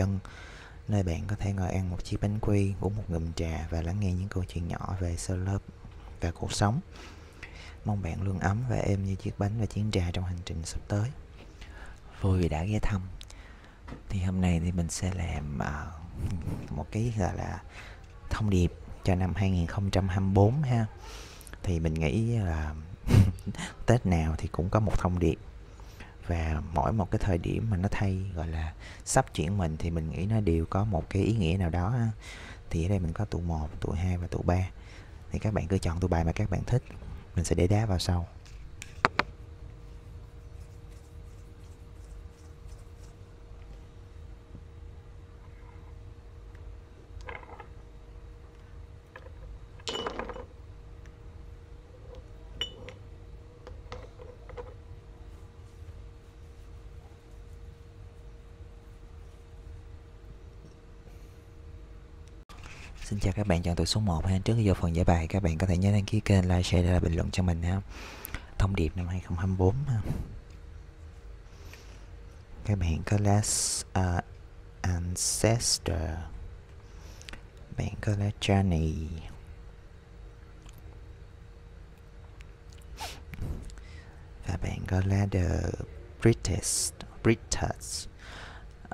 chân nơi bạn có thể ngồi ăn một chiếc bánh quy, uống một ngụm trà và lắng nghe những câu chuyện nhỏ về sơ lớp và cuộc sống. Mong bạn luôn ấm và êm như chiếc bánh và chén trà trong hành trình sắp tới. Vui vì đã ghé thăm. Thì hôm nay thì mình sẽ làm uh, một cái gọi là thông điệp cho năm 2024 ha. Thì mình nghĩ là Tết nào thì cũng có một thông điệp và mỗi một cái thời điểm mà nó thay gọi là sắp chuyển mình thì mình nghĩ nó đều có một cái ý nghĩa nào đó ha. thì ở đây mình có tụ 1, tụ 2 và tụ 3 thì các bạn cứ chọn tụ bài mà các bạn thích mình sẽ để đá vào sau Xin chào các bạn chọn từ số 1 ha. Trước khi vô phần giải bài các bạn có thể nhớ đăng ký kênh, like, share để là bình luận cho mình ha. Thông điệp năm 2024 ha. Các bạn có lá uh, à, ancestor. Bạn có lá journey. Và bạn có lá the British, British.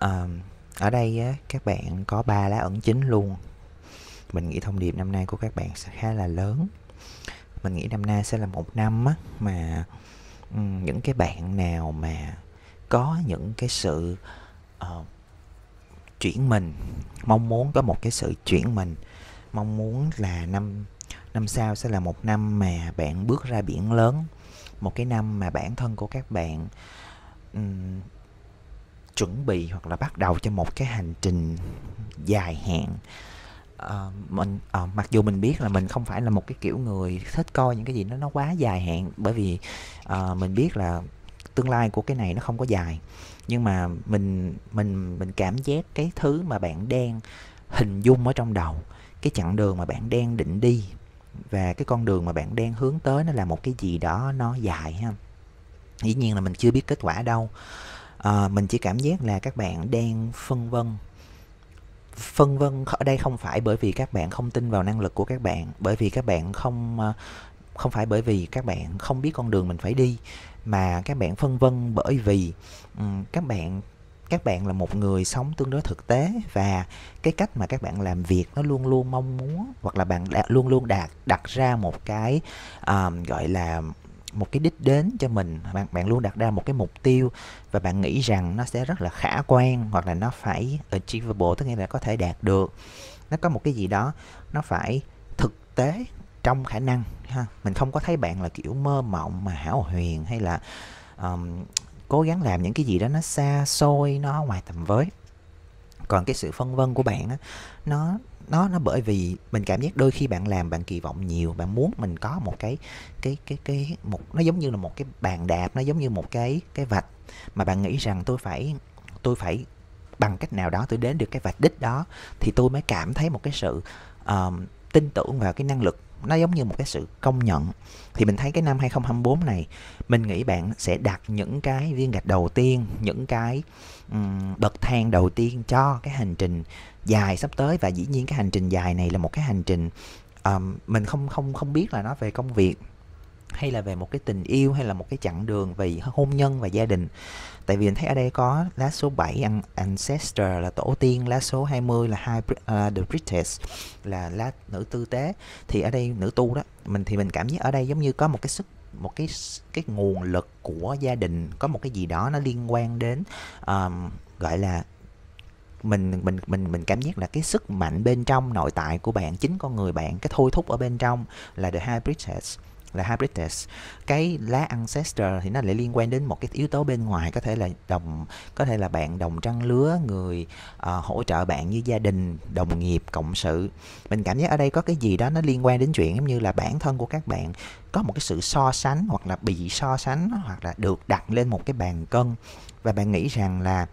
Um, ở đây á, các bạn có ba lá ẩn chính luôn mình nghĩ thông điệp năm nay của các bạn sẽ khá là lớn mình nghĩ năm nay sẽ là một năm á, mà những cái bạn nào mà có những cái sự uh, chuyển mình mong muốn có một cái sự chuyển mình mong muốn là năm năm sau sẽ là một năm mà bạn bước ra biển lớn một cái năm mà bản thân của các bạn um, chuẩn bị hoặc là bắt đầu cho một cái hành trình dài hạn Ờ, mình ờ, mặc dù mình biết là mình không phải là một cái kiểu người thích coi những cái gì nó nó quá dài hạn bởi vì, ờ, mình biết là tương lai của cái này nó không có dài. Nhưng mà mình mình mình cảm giác cái thứ mà bạn đang hình dung ở trong đầu, cái chặng đường mà bạn đang định đi và cái con đường mà bạn đang hướng tới nó là một cái gì đó nó dài ha. Dĩ nhiên là mình chưa biết kết quả đâu, ờ, mình chỉ cảm giác là các bạn đang phân vân phân vân ở đây không phải bởi vì các bạn không tin vào năng lực của các bạn bởi vì các bạn không ờ, không phải bởi vì các bạn không biết con đường mình phải đi mà các bạn phân vân bởi vì các bạn các bạn là một người sống tương đối thực tế và cái cách mà các bạn làm việc nó luôn luôn mong muốn hoặc là bạn đã luôn luôn đạt đặt ra một cái um, gọi là một cái đích đến cho mình bạn bạn luôn đặt ra một cái mục tiêu và bạn nghĩ rằng nó sẽ rất là khả quan hoặc là nó phải achievable tức nghĩa là có thể đạt được nó có một cái gì đó nó phải thực tế trong khả năng ha mình không có thấy bạn là kiểu mơ mộng mà hảo huyền hay là um, cố gắng làm những cái gì đó nó xa xôi nó ngoài tầm với còn cái sự phân vân của bạn á nó nó nó bởi vì mình cảm giác đôi khi bạn làm bạn kỳ vọng nhiều bạn muốn mình có một cái cái cái cái một nó giống như là một cái bàn đạp nó giống như một cái cái vạch mà bạn nghĩ rằng tôi phải tôi phải bằng cách nào đó tôi đến được cái vạch đích đó thì tôi mới cảm thấy một cái sự uh, tin tưởng vào cái năng lực nó giống như một cái sự công nhận thì mình thấy cái năm 2024 này mình nghĩ bạn sẽ đặt những cái viên gạch đầu tiên những cái um, bậc thang đầu tiên cho cái hành trình dài sắp tới và dĩ nhiên cái hành trình dài này là một cái hành trình um, mình không không không biết là nó về công việc hay là về một cái tình yêu hay là một cái chặng đường về hôn nhân và gia đình tại vì mình thấy ở đây có lá số 7 an ancestor là tổ tiên lá số 20 là hai uh, the priestess là lá nữ tư tế thì ở đây nữ tu đó mình thì mình cảm giác ở đây giống như có một cái sức một cái cái nguồn lực của gia đình có một cái gì đó nó liên quan đến um, gọi là mình mình mình mình cảm giác là cái sức mạnh bên trong nội tại của bạn chính con người bạn cái thôi thúc ở bên trong là the high priestess là hybrid test cái lá ancestor thì nó lại liên quan đến một cái yếu tố bên ngoài có thể là đồng có thể là bạn đồng trang lứa người uh, hỗ trợ bạn như gia đình đồng nghiệp cộng sự mình cảm giác ở đây có cái gì đó nó liên quan đến chuyện giống như là bản thân của các bạn có một cái sự so sánh hoặc là bị so sánh hoặc là được đặt lên một cái bàn cân và bạn nghĩ rằng là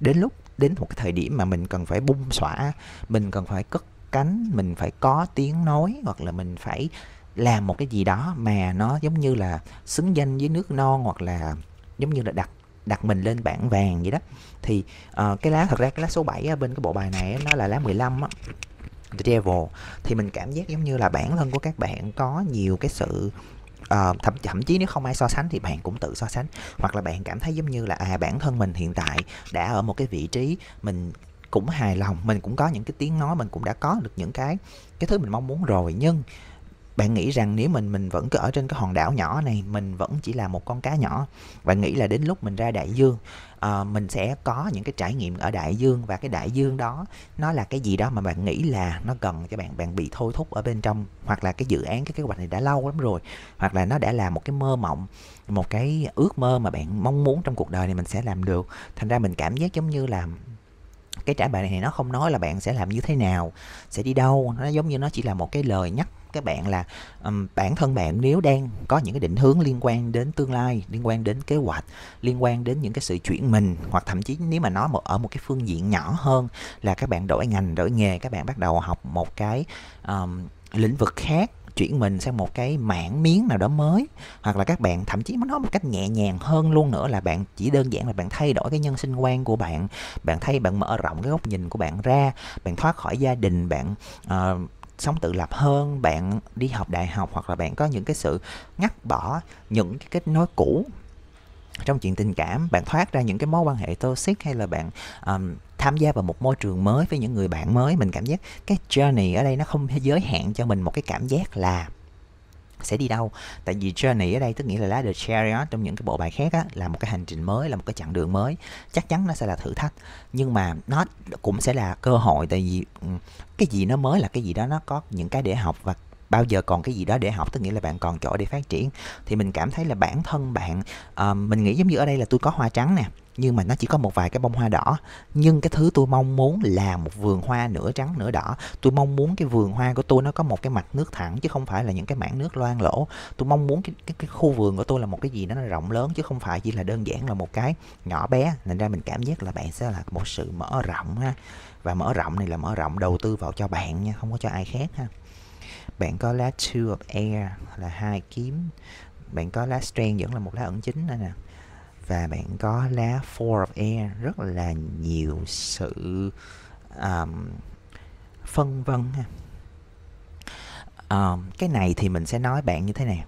đến lúc đến một cái thời điểm mà mình cần phải bung xõa mình cần phải cất cánh mình phải có tiếng nói hoặc là mình phải làm một cái gì đó mà nó giống như là xứng danh với nước non hoặc là giống như là đặt đặt mình lên bảng vàng vậy đó thì uh, cái lá thật ra cái lá số 7 bên cái bộ bài này nó là lá 15 á The Devil thì mình cảm giác giống như là bản thân của các bạn có nhiều cái sự uh, thậm, thậm chí nếu không ai so sánh thì bạn cũng tự so sánh hoặc là bạn cảm thấy giống như là à bản thân mình hiện tại đã ở một cái vị trí mình cũng hài lòng mình cũng có những cái tiếng nói mình cũng đã có được những cái cái thứ mình mong muốn rồi nhưng bạn nghĩ rằng nếu mình mình vẫn cứ ở trên cái hòn đảo nhỏ này mình vẫn chỉ là một con cá nhỏ bạn nghĩ là đến lúc mình ra đại dương uh, mình sẽ có những cái trải nghiệm ở đại dương và cái đại dương đó nó là cái gì đó mà bạn nghĩ là nó cần cho bạn bạn bị thôi thúc ở bên trong hoặc là cái dự án cái kế hoạch này đã lâu lắm rồi hoặc là nó đã là một cái mơ mộng một cái ước mơ mà bạn mong muốn trong cuộc đời này mình sẽ làm được thành ra mình cảm giác giống như là cái trả bài này nó không nói là bạn sẽ làm như thế nào sẽ đi đâu nó giống như nó chỉ là một cái lời nhắc các bạn là um, bản thân bạn nếu đang có những cái định hướng liên quan đến tương lai liên quan đến kế hoạch liên quan đến những cái sự chuyển mình hoặc thậm chí nếu mà nói một, ở một cái phương diện nhỏ hơn là các bạn đổi ngành đổi nghề các bạn bắt đầu học một cái um, lĩnh vực khác chuyển mình sang một cái mảng miếng nào đó mới hoặc là các bạn thậm chí nó nói một cách nhẹ nhàng hơn luôn nữa là bạn chỉ đơn giản là bạn thay đổi cái nhân sinh quan của bạn bạn thay bạn mở rộng cái góc nhìn của bạn ra bạn thoát khỏi gia đình bạn uh, sống tự lập hơn bạn đi học đại học hoặc là bạn có những cái sự ngắt bỏ những cái kết nối cũ trong chuyện tình cảm bạn thoát ra những cái mối quan hệ toxic hay là bạn um, tham gia vào một môi trường mới với những người bạn mới mình cảm giác cái journey ở đây nó không giới hạn cho mình một cái cảm giác là sẽ đi đâu tại vì journey ở đây tức nghĩa là lá the chariot trong những cái bộ bài khác á, là một cái hành trình mới là một cái chặng đường mới chắc chắn nó sẽ là thử thách nhưng mà nó cũng sẽ là cơ hội tại vì ừ, cái gì nó mới là cái gì đó nó có những cái để học và bao giờ còn cái gì đó để học tức nghĩa là bạn còn chỗ để phát triển thì mình cảm thấy là bản thân bạn uh, mình nghĩ giống như ở đây là tôi có hoa trắng nè nhưng mà nó chỉ có một vài cái bông hoa đỏ nhưng cái thứ tôi mong muốn là một vườn hoa nửa trắng nửa đỏ tôi mong muốn cái vườn hoa của tôi nó có một cái mặt nước thẳng chứ không phải là những cái mảng nước loang lỗ tôi mong muốn cái, cái, cái khu vườn của tôi là một cái gì đó nó rộng lớn chứ không phải chỉ là đơn giản là một cái nhỏ bé nên ra mình cảm giác là bạn sẽ là một sự mở rộng ha và mở rộng này là mở rộng đầu tư vào cho bạn nha không có cho ai khác ha bạn có lá two of air là hai kiếm bạn có lá strand vẫn là một lá ẩn chính đây nè và bạn có lá four of air rất là nhiều sự um, phân vân ha um, cái này thì mình sẽ nói bạn như thế này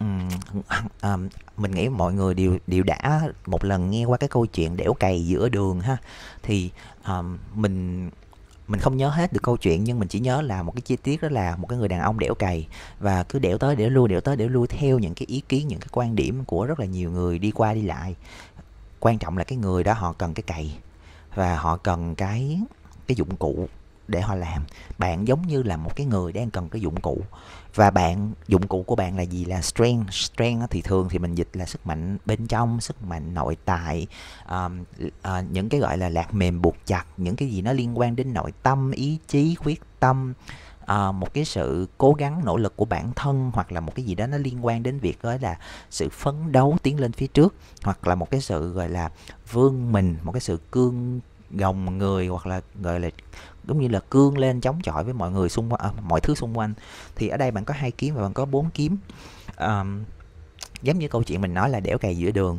um, um, mình nghĩ mọi người đều đều đã một lần nghe qua cái câu chuyện đẻo cày giữa đường ha thì um, mình mình không nhớ hết được câu chuyện nhưng mình chỉ nhớ là một cái chi tiết đó là một cái người đàn ông đẻo cày và cứ đẻo tới đẻo lui đẻo tới đẻo lui theo những cái ý kiến những cái quan điểm của rất là nhiều người đi qua đi lại quan trọng là cái người đó họ cần cái cày và họ cần cái cái dụng cụ để họ làm bạn giống như là một cái người đang cần cái dụng cụ và bạn dụng cụ của bạn là gì là strength strength thì thường thì mình dịch là sức mạnh bên trong sức mạnh nội tại um, uh, những cái gọi là lạc mềm buộc chặt những cái gì nó liên quan đến nội tâm ý chí quyết tâm uh, một cái sự cố gắng nỗ lực của bản thân hoặc là một cái gì đó nó liên quan đến việc đó là sự phấn đấu tiến lên phía trước hoặc là một cái sự gọi là vương mình một cái sự cương gồng người hoặc là gọi là giống như là cương lên chống chọi với mọi người xung quanh à, mọi thứ xung quanh thì ở đây bạn có hai kiếm và bạn có bốn kiếm um, giống như câu chuyện mình nói là đẻo cày giữa đường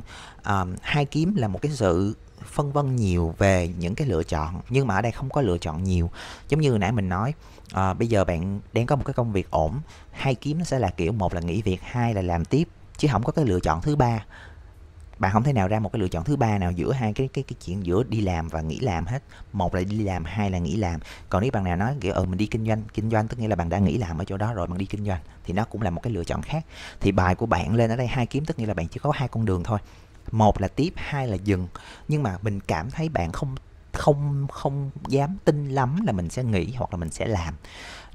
um, hai kiếm là một cái sự phân vân nhiều về những cái lựa chọn nhưng mà ở đây không có lựa chọn nhiều giống như nãy mình nói à, bây giờ bạn đang có một cái công việc ổn hai kiếm nó sẽ là kiểu một là nghỉ việc hai là làm tiếp chứ không có cái lựa chọn thứ ba bạn không thể nào ra một cái lựa chọn thứ ba nào giữa hai cái cái cái chuyện giữa đi làm và nghỉ làm hết một là đi làm hai là nghỉ làm còn nếu bạn nào nói kiểu ừ mình đi kinh doanh kinh doanh tức nghĩa là bạn đã nghỉ làm ở chỗ đó rồi bạn đi kinh doanh thì nó cũng là một cái lựa chọn khác thì bài của bạn lên ở đây hai kiếm tức nghĩa là bạn chỉ có hai con đường thôi một là tiếp hai là dừng nhưng mà mình cảm thấy bạn không không không dám tin lắm là mình sẽ nghỉ hoặc là mình sẽ làm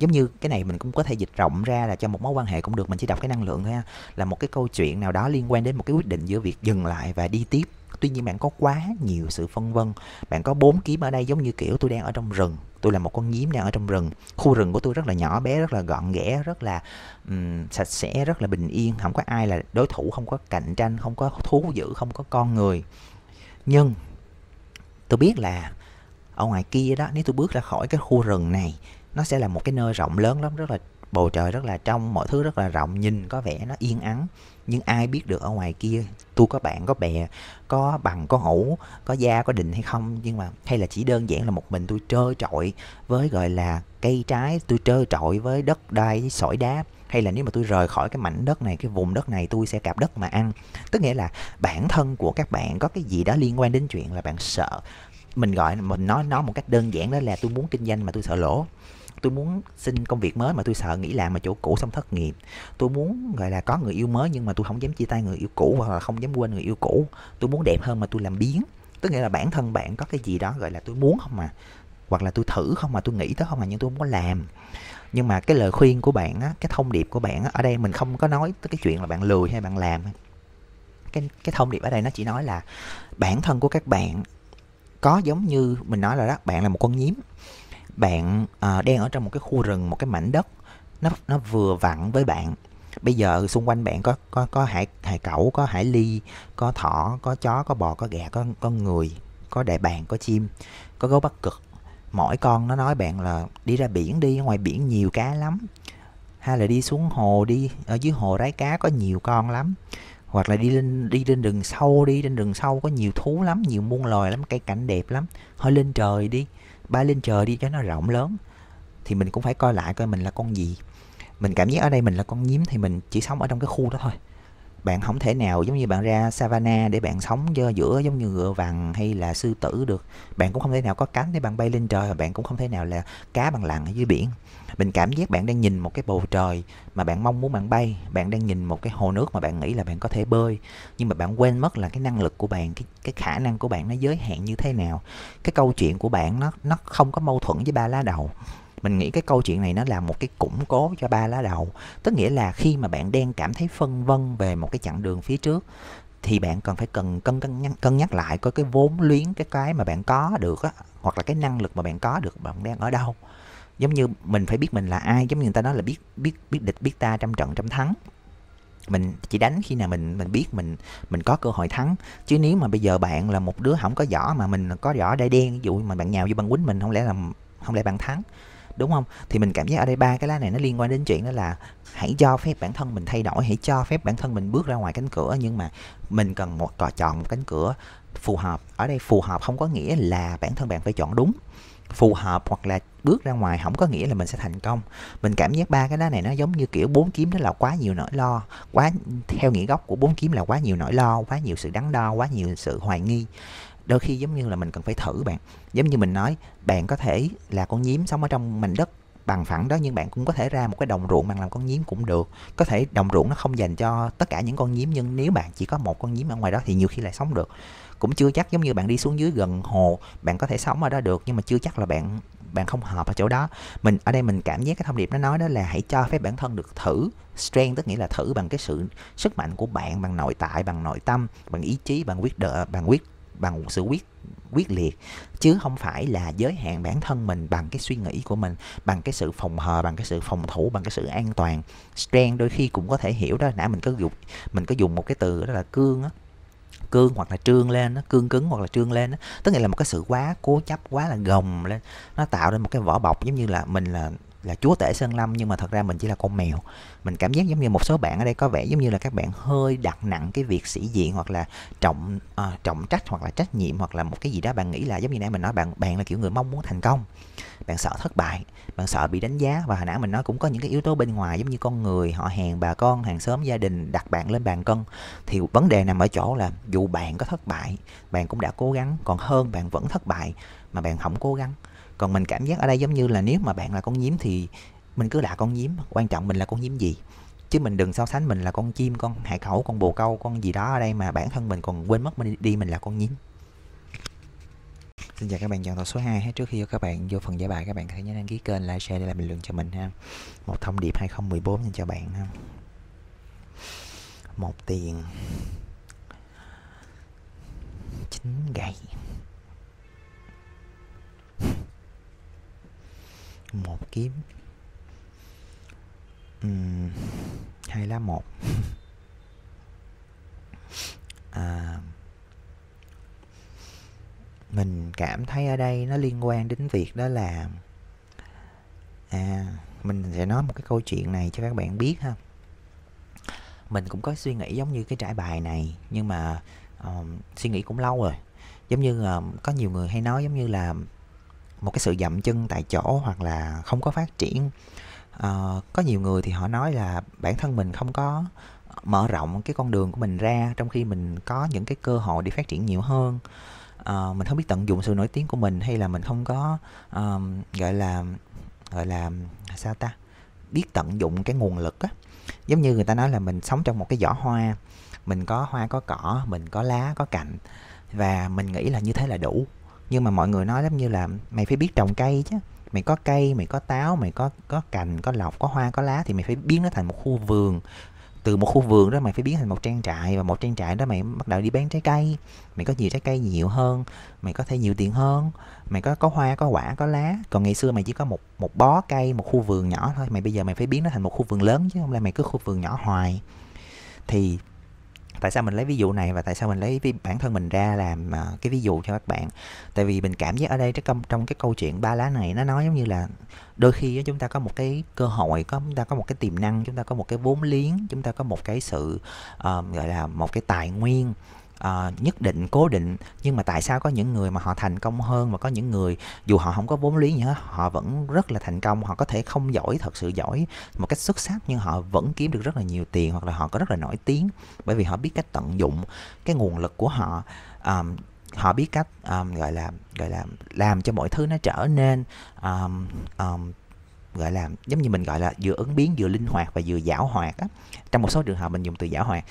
giống như cái này mình cũng có thể dịch rộng ra là cho một mối quan hệ cũng được mình chỉ đọc cái năng lượng thôi ha là một cái câu chuyện nào đó liên quan đến một cái quyết định giữa việc dừng lại và đi tiếp tuy nhiên bạn có quá nhiều sự phân vân bạn có bốn kiếm ở đây giống như kiểu tôi đang ở trong rừng tôi là một con nhím đang ở trong rừng khu rừng của tôi rất là nhỏ bé rất là gọn ghẽ rất là um, sạch sẽ rất là bình yên không có ai là đối thủ không có cạnh tranh không có thú dữ không có con người nhưng tôi biết là ở ngoài kia đó nếu tôi bước ra khỏi cái khu rừng này nó sẽ là một cái nơi rộng lớn lắm rất là bầu trời rất là trong mọi thứ rất là rộng nhìn có vẻ nó yên ắng nhưng ai biết được ở ngoài kia tôi có bạn có bè có bằng có hữu có gia có đình hay không nhưng mà hay là chỉ đơn giản là một mình tôi trơ trọi với gọi là cây trái tôi trơ trọi với đất đai với sỏi đá hay là nếu mà tôi rời khỏi cái mảnh đất này cái vùng đất này tôi sẽ cạp đất mà ăn tức nghĩa là bản thân của các bạn có cái gì đó liên quan đến chuyện là bạn sợ mình gọi mình nói nó một cách đơn giản đó là tôi muốn kinh doanh mà tôi sợ lỗ tôi muốn xin công việc mới mà tôi sợ nghỉ làm mà chỗ cũ xong thất nghiệp tôi muốn gọi là có người yêu mới nhưng mà tôi không dám chia tay người yêu cũ hoặc là không dám quên người yêu cũ tôi muốn đẹp hơn mà tôi làm biến tức nghĩa là bản thân bạn có cái gì đó gọi là tôi muốn không mà hoặc là tôi thử không mà tôi nghĩ tới không mà nhưng tôi không có làm nhưng mà cái lời khuyên của bạn á cái thông điệp của bạn á ở đây mình không có nói tới cái chuyện là bạn lười hay bạn làm cái cái thông điệp ở đây nó chỉ nói là bản thân của các bạn có giống như mình nói là đó bạn là một con nhím bạn à, đang ở trong một cái khu rừng một cái mảnh đất nó nó vừa vặn với bạn bây giờ xung quanh bạn có có có hải hải cẩu có hải ly có thỏ có chó có bò có gà có con người có đại bàng có chim có gấu bắc cực mỗi con nó nói bạn là đi ra biển đi ngoài biển nhiều cá lắm hay là đi xuống hồ đi ở dưới hồ rái cá có nhiều con lắm hoặc là đi lên đi lên rừng sâu đi trên rừng sâu có nhiều thú lắm nhiều muôn loài lắm cây cảnh đẹp lắm hơi lên trời đi bay lên trời đi cho nó rộng lớn thì mình cũng phải coi lại coi mình là con gì mình cảm giác ở đây mình là con nhím thì mình chỉ sống ở trong cái khu đó thôi bạn không thể nào giống như bạn ra savanna để bạn sống giữa giống như ngựa vằn hay là sư tử được bạn cũng không thể nào có cánh để bạn bay lên trời và bạn cũng không thể nào là cá bằng lặn ở dưới biển mình cảm giác bạn đang nhìn một cái bầu trời mà bạn mong muốn bạn bay bạn đang nhìn một cái hồ nước mà bạn nghĩ là bạn có thể bơi nhưng mà bạn quên mất là cái năng lực của bạn cái cái khả năng của bạn nó giới hạn như thế nào cái câu chuyện của bạn nó nó không có mâu thuẫn với ba lá đầu mình nghĩ cái câu chuyện này nó là một cái củng cố cho ba lá đầu tức nghĩa là khi mà bạn đang cảm thấy phân vân về một cái chặng đường phía trước thì bạn cần phải cần cân cân nhắc, cân nhắc lại coi cái vốn luyến cái cái mà bạn có được á hoặc là cái năng lực mà bạn có được bạn đang ở đâu giống như mình phải biết mình là ai giống như người ta nói là biết biết biết địch biết ta trăm trận trăm thắng mình chỉ đánh khi nào mình mình biết mình mình có cơ hội thắng chứ nếu mà bây giờ bạn là một đứa không có võ mà mình có võ đai đen ví dụ mà bạn nhào vô bạn quýnh mình không lẽ là không lẽ bạn thắng đúng không thì mình cảm giác ở đây ba cái lá này nó liên quan đến chuyện đó là hãy cho phép bản thân mình thay đổi hãy cho phép bản thân mình bước ra ngoài cánh cửa nhưng mà mình cần một tòa chọn một cánh cửa phù hợp ở đây phù hợp không có nghĩa là bản thân bạn phải chọn đúng phù hợp hoặc là bước ra ngoài không có nghĩa là mình sẽ thành công mình cảm giác ba cái lá này nó giống như kiểu bốn kiếm đó là quá nhiều nỗi lo quá theo nghĩa gốc của bốn kiếm là quá nhiều nỗi lo quá nhiều sự đắn đo quá nhiều sự hoài nghi đôi khi giống như là mình cần phải thử bạn giống như mình nói bạn có thể là con nhím sống ở trong mảnh đất bằng phẳng đó nhưng bạn cũng có thể ra một cái đồng ruộng bằng làm con nhím cũng được có thể đồng ruộng nó không dành cho tất cả những con nhím nhưng nếu bạn chỉ có một con nhím ở ngoài đó thì nhiều khi lại sống được cũng chưa chắc giống như bạn đi xuống dưới gần hồ bạn có thể sống ở đó được nhưng mà chưa chắc là bạn bạn không hợp ở chỗ đó mình ở đây mình cảm giác cái thông điệp nó nói đó là hãy cho phép bản thân được thử strength tức nghĩa là thử bằng cái sự sức mạnh của bạn bằng nội tại bằng nội tâm bằng ý chí bằng quyết đợi bằng quyết bằng sự quyết quyết liệt chứ không phải là giới hạn bản thân mình bằng cái suy nghĩ của mình bằng cái sự phòng hờ bằng cái sự phòng thủ bằng cái sự an toàn strength đôi khi cũng có thể hiểu đó nãy mình có dùng mình có dùng một cái từ đó là cương á cương hoặc là trương lên nó cương cứng hoặc là trương lên đó. tức nghĩa là một cái sự quá cố chấp quá là gồng lên nó tạo ra một cái vỏ bọc giống như là mình là là chúa tể sơn lâm nhưng mà thật ra mình chỉ là con mèo mình cảm giác giống như một số bạn ở đây có vẻ giống như là các bạn hơi đặt nặng cái việc sĩ diện hoặc là trọng à, trọng trách hoặc là trách nhiệm hoặc là một cái gì đó bạn nghĩ là giống như nãy mình nói bạn bạn là kiểu người mong muốn thành công bạn sợ thất bại bạn sợ bị đánh giá và hồi nãy mình nói cũng có những cái yếu tố bên ngoài giống như con người họ hàng bà con hàng xóm gia đình đặt bạn lên bàn cân thì vấn đề nằm ở chỗ là dù bạn có thất bại bạn cũng đã cố gắng còn hơn bạn vẫn thất bại mà bạn không cố gắng còn mình cảm giác ở đây giống như là nếu mà bạn là con nhím thì mình cứ là con nhím quan trọng mình là con nhím gì chứ mình đừng so sánh mình là con chim con hải khẩu con bồ câu con gì đó ở đây mà bản thân mình còn quên mất mình đi mình là con nhím Xin chào các bạn chọn tàu số 2 Trước khi các bạn vô phần giải bài các bạn có thể nhấn đăng ký kênh, like, share để lại bình luận cho mình ha Một thông điệp 2014 dành cho bạn ha Một tiền Chín gậy một kiếm uhm, hai lá một à, mình cảm thấy ở đây nó liên quan đến việc đó là à mình sẽ nói một cái câu chuyện này cho các bạn biết ha mình cũng có suy nghĩ giống như cái trải bài này nhưng mà um, suy nghĩ cũng lâu rồi giống như um, có nhiều người hay nói giống như là một cái sự dậm chân tại chỗ hoặc là không có phát triển uh, có nhiều người thì họ nói là bản thân mình không có mở rộng cái con đường của mình ra trong khi mình có những cái cơ hội để phát triển nhiều hơn uh, mình không biết tận dụng sự nổi tiếng của mình hay là mình không có uh, gọi là gọi là sao ta biết tận dụng cái nguồn lực á giống như người ta nói là mình sống trong một cái giỏ hoa mình có hoa có cỏ mình có lá có cành và mình nghĩ là như thế là đủ nhưng mà mọi người nói giống như là mày phải biết trồng cây chứ mày có cây mày có táo mày có có cành có lọc có hoa có lá thì mày phải biến nó thành một khu vườn từ một khu vườn đó mày phải biến thành một trang trại và một trang trại đó mày bắt đầu đi bán trái cây mày có nhiều trái cây nhiều hơn mày có thể nhiều tiền hơn mày có có hoa có quả có lá còn ngày xưa mày chỉ có một một bó cây một khu vườn nhỏ thôi mày bây giờ mày phải biến nó thành một khu vườn lớn chứ không là mày cứ khu vườn nhỏ hoài thì tại sao mình lấy ví dụ này và tại sao mình lấy bản thân mình ra làm ờ, cái ví dụ cho các bạn tại vì mình cảm giác ở đây trong trong cái câu chuyện ba lá này nó nói giống như là đôi khi chúng ta có một cái cơ hội có chúng ta có một cái tiềm năng chúng ta có một cái vốn liếng chúng ta có một cái sự uh, gọi là một cái tài nguyên uh, nhất định cố định nhưng mà tại sao có những người mà họ thành công hơn và có những người dù họ không có vốn lý gì hết họ vẫn rất là thành công họ có thể không giỏi thật sự giỏi một cách xuất sắc nhưng họ vẫn kiếm được rất là nhiều tiền hoặc là họ có rất là nổi tiếng bởi vì họ biết cách tận dụng cái nguồn lực của họ um, họ biết cách um, gọi là gọi là làm cho mọi thứ nó trở nên um, um, gọi là giống như mình gọi là vừa ứng biến vừa linh hoạt và vừa giảo hoạt á trong một số trường hợp mình dùng từ giảo hoạt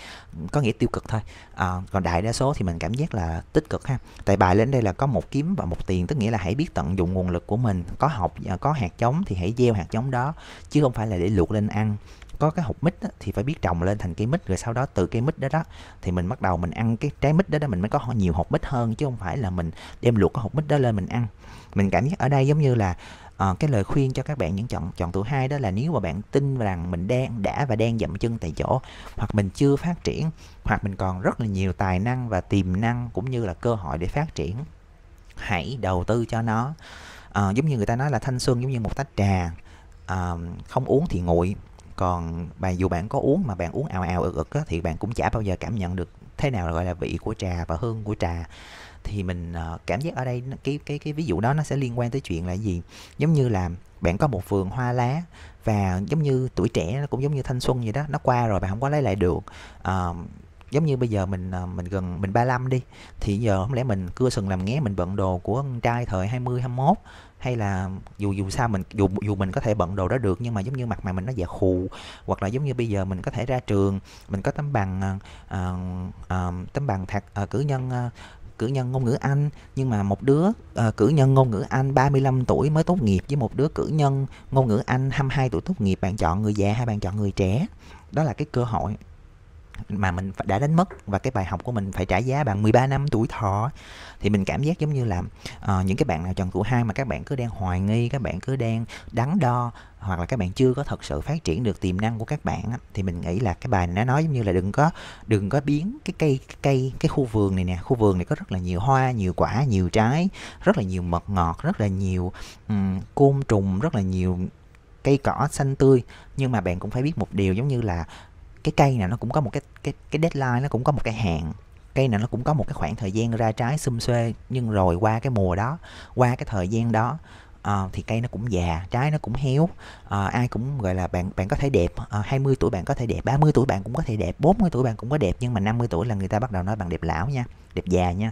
có nghĩa tiêu cực thôi à, còn đại đa số thì mình cảm giác là tích cực ha tại bài lên đây là có một kiếm và một tiền tức nghĩa là hãy biết tận dụng nguồn lực của mình có học à, có hạt giống thì hãy gieo hạt giống đó chứ không phải là để luộc lên ăn có cái hộp mít đó, thì phải biết trồng lên thành cây mít rồi sau đó từ cây mít đó đó thì mình bắt đầu mình ăn cái trái mít đó đó mình mới có nhiều hộp mít hơn chứ không phải là mình đem luộc cái hộp mít đó lên mình ăn mình cảm giác ở đây giống như là à, cái lời khuyên cho các bạn những chọn chọn tuổi hai đó là nếu mà bạn tin rằng mình đang đã và đang dậm chân tại chỗ hoặc mình chưa phát triển hoặc mình còn rất là nhiều tài năng và tiềm năng cũng như là cơ hội để phát triển hãy đầu tư cho nó à, giống như người ta nói là thanh xuân giống như một tách trà à, không uống thì nguội còn bà dù bạn có uống mà bạn uống ào ào ực ực á, thì bạn cũng chả bao giờ cảm nhận được thế nào gọi là vị của trà và hương của trà thì mình ờ, cảm giác ở đây cái cái cái ví dụ đó nó sẽ liên quan tới chuyện là gì giống như là bạn có một vườn hoa lá và giống như tuổi trẻ nó cũng giống như thanh xuân vậy đó nó qua rồi bạn không có lấy lại được uh, giống như bây giờ mình ờ, mình gần mình 35 đi thì giờ không lẽ mình cưa sừng làm nghé mình bận đồ của con trai thời 20 21 hay là dù dù sao mình dù dù mình có thể bận đồ đó được nhưng mà giống như mặt mày mình nó già khù hoặc là giống như bây giờ mình có thể ra trường mình có tấm bằng uh, uh, tấm bằng thạc uh, cử nhân uh, cử nhân ngôn ngữ Anh nhưng mà một đứa uh, cử nhân ngôn ngữ Anh 35 tuổi mới tốt nghiệp với một đứa cử nhân ngôn ngữ Anh 22 tuổi tốt nghiệp bạn chọn người già hay bạn chọn người trẻ đó là cái cơ hội mà mình đã đánh mất và cái bài học của mình phải trả giá bằng 13 năm tuổi thọ thì mình cảm giác giống như là uh, những cái bạn nào chọn tuổi hai mà các bạn cứ đang hoài nghi các bạn cứ đang đắn đo hoặc là các bạn chưa có thật sự phát triển được tiềm năng của các bạn thì mình nghĩ là cái bài này nó nói giống như là đừng có đừng có biến cái cây cái cây cái khu vườn này nè khu vườn này có rất là nhiều hoa nhiều quả nhiều trái rất là nhiều mật ngọt rất là nhiều um, côn trùng rất là nhiều cây cỏ xanh tươi nhưng mà bạn cũng phải biết một điều giống như là cái cây này nó cũng có một cái cái cái deadline nó cũng có một cái hạn cây này nó cũng có một cái khoảng thời gian ra trái xum xuê nhưng rồi qua cái mùa đó qua cái thời gian đó uh, thì cây nó cũng già trái nó cũng héo uh, ai cũng gọi là bạn bạn có thể đẹp uh, ờ, 20 tuổi bạn có thể đẹp 30 tuổi bạn cũng có thể đẹp 40 tuổi bạn cũng có đẹp nhưng mà 50 tuổi là người ta bắt đầu nói bạn đẹp lão nha đẹp già nha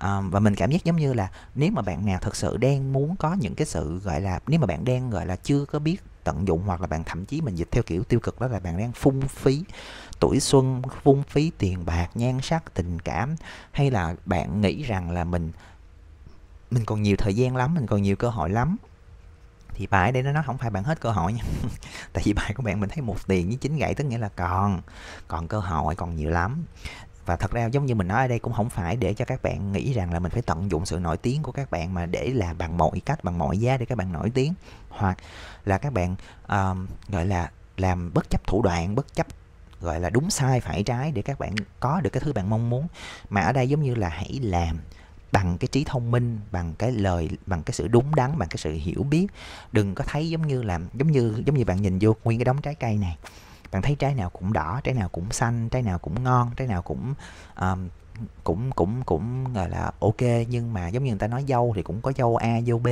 và mình cảm giác giống như là nếu mà bạn nào thật sự đang muốn có những cái sự gọi là nếu mà bạn đang gọi là chưa có biết tận dụng hoặc là bạn thậm chí mình dịch theo kiểu tiêu cực đó là bạn đang phung phí tuổi xuân phung phí tiền bạc nhan sắc tình cảm hay là bạn nghĩ rằng là mình mình còn nhiều thời gian lắm mình còn nhiều cơ hội lắm thì bài đây nó không phải bạn hết cơ hội nha tại vì bài của bạn mình thấy một tiền với chín gậy tức nghĩa là còn còn cơ hội còn nhiều lắm và thật ra giống như mình nói ở đây cũng không phải để cho các bạn nghĩ rằng là mình phải tận dụng sự nổi tiếng của các bạn mà để là bằng mọi cách bằng mọi giá để các bạn nổi tiếng hoặc là các bạn um, gọi là làm bất chấp thủ đoạn bất chấp gọi là đúng sai phải trái để các bạn có được cái thứ bạn mong muốn mà ở đây giống như là hãy làm bằng cái trí thông minh bằng cái lời bằng cái sự đúng đắn bằng cái sự hiểu biết đừng có thấy giống như làm giống như giống như bạn nhìn vô nguyên cái đống trái cây này bạn thấy trái nào cũng đỏ trái nào cũng xanh trái nào cũng ngon trái nào cũng um, cũng cũng cũng gọi là ok nhưng mà giống như người ta nói dâu thì cũng có dâu A dâu B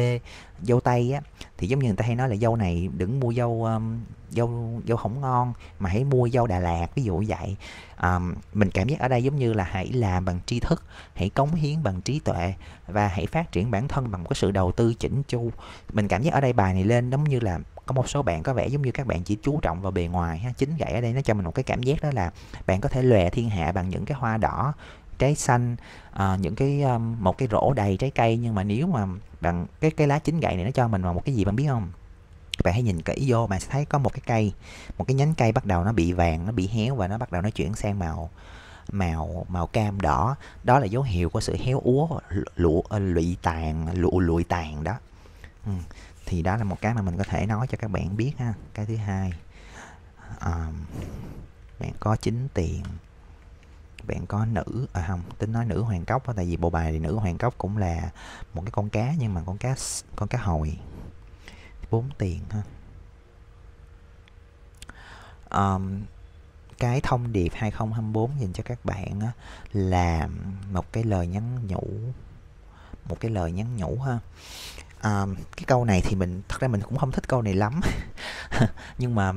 dâu tây á thì giống như người ta hay nói là dâu này đừng mua dâu um, dâu dâu không ngon mà hãy mua dâu Đà Lạt ví dụ vậy um, mình cảm giác ở đây giống như là hãy làm bằng tri thức hãy cống hiến bằng trí tuệ và hãy phát triển bản thân bằng một cái sự đầu tư chỉnh chu mình cảm giác ở đây bài này lên giống như là có một số bạn có vẻ giống như các bạn chỉ chú trọng vào bề ngoài ha chính gậy ở đây nó cho mình một cái cảm giác đó là bạn có thể lòe thiên hạ bằng những cái hoa đỏ trái xanh à, những cái um, một cái rổ đầy trái cây nhưng mà nếu mà bằng cái cái lá chính gậy này nó cho mình vào một cái gì bạn biết không bạn hãy nhìn kỹ vô bạn sẽ thấy có một cái cây một cái nhánh cây bắt đầu nó bị vàng nó bị héo và nó bắt đầu nó chuyển sang màu màu màu cam đỏ đó là dấu hiệu của sự héo úa lụa lụi tàn lụ lụi tàn đó ừ thì đó là một cái mà mình có thể nói cho các bạn biết ha cái thứ hai um, bạn có chính tiền bạn có nữ à không tính nói nữ hoàng cốc tại vì bộ bài thì nữ hoàng cốc cũng là một cái con cá nhưng mà con cá con cá hồi bốn tiền ha um, cái thông điệp 2024 dành cho các bạn á, là một cái lời nhắn nhủ một cái lời nhắn nhủ ha à, cái câu này thì mình thật ra mình cũng không thích câu này lắm nhưng mà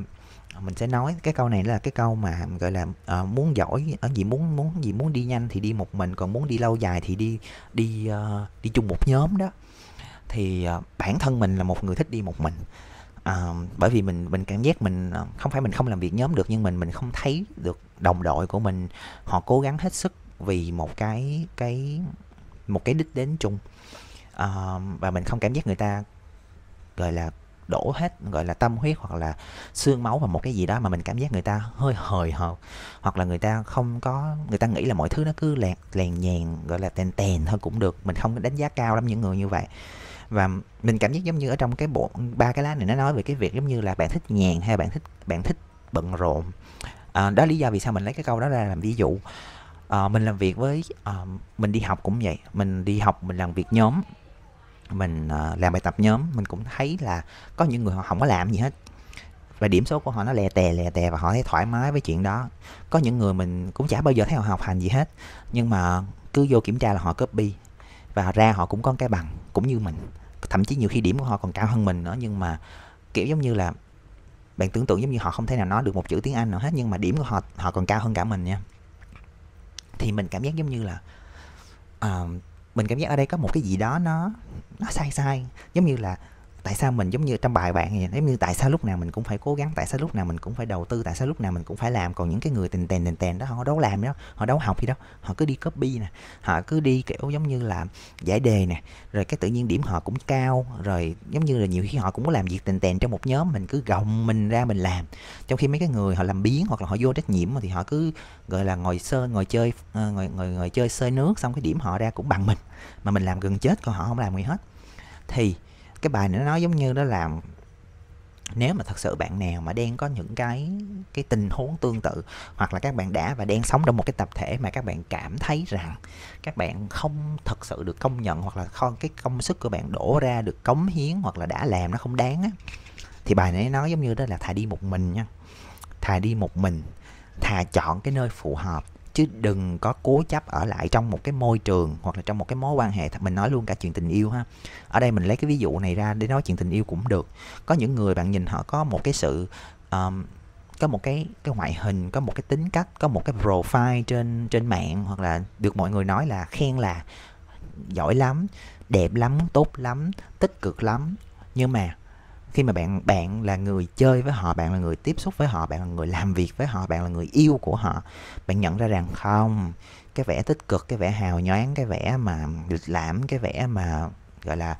mình sẽ nói cái câu này là cái câu mà gọi là uh, muốn giỏi ở ờ, gì muốn muốn gì muốn đi nhanh thì đi một mình còn muốn đi lâu dài thì đi đi uh, đi chung một nhóm đó thì uh, bản thân mình là một người thích đi một mình uh, bởi vì mình mình cảm giác mình uh, không phải mình không làm việc nhóm được nhưng mình mình không thấy được đồng đội của mình họ cố gắng hết sức vì một cái cái một cái đích đến chung uh, và mình không cảm giác người ta gọi là đổ hết gọi là tâm huyết hoặc là xương máu vào một cái gì đó mà mình cảm giác người ta hơi hời hợt hoặc là người ta không có người ta nghĩ là mọi thứ nó cứ lèn lèn nhèn gọi là tèn tèn thôi cũng được mình không đánh giá cao lắm những người như vậy và mình cảm giác giống như ở trong cái bộ ba cái lá này nó nói về cái việc giống như là bạn thích nhàn hay bạn thích bạn thích bận rộn à, đó lý do vì sao mình lấy cái câu đó ra làm ví dụ à, mình làm việc với à, mình đi học cũng vậy mình đi học mình làm việc nhóm mình ờ, làm bài tập nhóm mình cũng thấy là có những người họ không có làm gì hết và điểm số của họ nó lè tè lè tè và họ thấy thoải mái với chuyện đó có những người mình cũng chả bao giờ thấy họ học hành gì hết nhưng mà cứ vô kiểm tra là họ copy và ra họ cũng có cái bằng cũng như mình thậm chí nhiều khi điểm của họ còn cao hơn mình nữa nhưng mà kiểu giống như là bạn tưởng tượng giống như họ không thể nào nói được một chữ tiếng Anh nào hết nhưng mà điểm của họ họ còn cao hơn cả mình nha thì mình cảm giác giống như là uh, mình cảm giác ở đây có một cái gì đó nó nó sai sai giống như là tại sao mình giống như trong bài bạn vậy giống như tại sao lúc nào mình cũng phải cố gắng tại sao lúc nào mình cũng phải đầu tư tại sao lúc nào mình cũng phải làm còn những cái người tình tèn tình tèn đó họ đâu làm đó họ đâu học gì đó họ cứ đi copy nè họ cứ đi kiểu giống như là giải đề nè rồi cái tự nhiên điểm họ cũng cao rồi giống như là nhiều khi họ cũng có làm việc tình tèn trong một nhóm mình cứ gồng mình ra mình làm trong khi mấy cái người họ làm biến hoặc là họ vô trách nhiệm thì họ cứ gọi là ngồi sơ ngồi chơi ờ, ngồi ngồi ngồi chơi sơi nước xong cái điểm họ ra cũng bằng mình mà mình làm gần chết còn họ không làm gì hết thì cái bài này nó nói giống như đó là nếu mà thật sự bạn nào mà đang có những cái cái tình huống tương tự hoặc là các bạn đã và đang sống trong một cái tập thể mà các bạn cảm thấy rằng các bạn không thật sự được công nhận hoặc là không cái công sức của bạn đổ ra được cống hiến hoặc là đã làm nó không đáng á thì bài này nói giống như đó là thà đi một mình nha thà đi một mình thà chọn cái nơi phù hợp chứ đừng có cố chấp ở lại trong một cái môi trường hoặc là trong một cái mối quan hệ mình nói luôn cả chuyện tình yêu ha ở đây mình lấy cái ví dụ này ra để nói chuyện tình yêu cũng được có những người bạn nhìn họ có một cái sự um, có một cái cái ngoại hình có một cái tính cách có một cái profile trên trên mạng hoặc là được mọi người nói là khen là giỏi lắm đẹp lắm tốt lắm tích cực lắm nhưng mà khi mà bạn bạn là người chơi với họ bạn là người tiếp xúc với họ bạn là người làm việc với họ bạn là người yêu của họ bạn nhận ra rằng không cái vẻ tích cực cái vẻ hào nhoáng cái vẻ mà lịch lãm cái vẻ mà gọi là